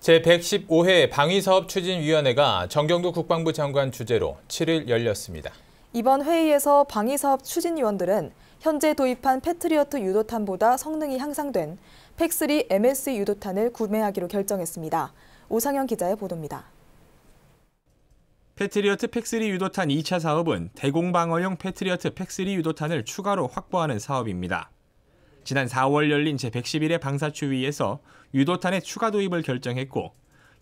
제115회 방위사업 추진위원회가 정경도 국방부 장관 주재로 7일 열렸습니다. 이번 회의에서 방위사업 추진위원들은 현재 도입한 패트리어트 유도탄보다 성능이 향상된 팩3 m s 유도탄을 구매하기로 결정했습니다. 오상현 기자의 보도입니다. 패트리어트 팩3 유도탄 2차 사업은 대공방어용 패트리어트 팩3 유도탄을 추가로 확보하는 사업입니다. 지난 4월 열린 제111회 방사추위에서 유도탄의 추가 도입을 결정했고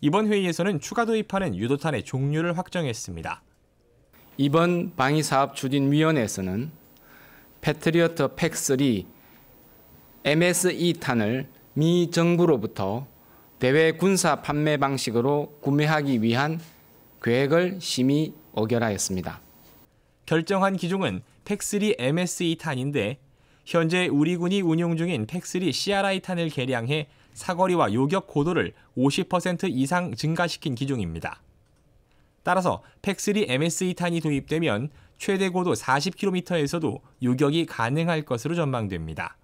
이번 회의에서는 추가 도입하는 유도탄의 종류를 확정했습니다. 이번 방위사업 추진위원회에서는 패트리어트 팩3 MSE탄을 미 정부로부터 대외 군사 판매 방식으로 구매하기 위한 계획을 심히 의결하였습니다. 결정한 기종은 팩3 MSE탄인데 현재 우리 군이 운용 중인 팩3 CRI탄을 개량해 사거리와 요격 고도를 50% 이상 증가시킨 기종입니다. 따라서 팩3 MSE탄이 도입되면 최대 고도 40km에서도 요격이 가능할 것으로 전망됩니다.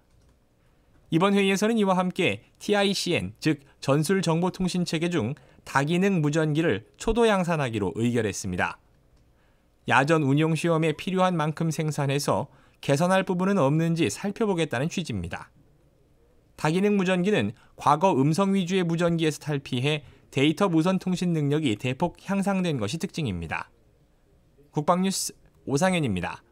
이번 회의에서는 이와 함께 TICN, 즉 전술정보통신체계 중 다기능 무전기를 초도 양산하기로 의결했습니다. 야전 운용 시험에 필요한 만큼 생산해서 개선할 부분은 없는지 살펴보겠다는 취지입니다. 다기능 무전기는 과거 음성 위주의 무전기에서 탈피해 데이터 무선 통신 능력이 대폭 향상된 것이 특징입니다. 국방뉴스 오상현입니다.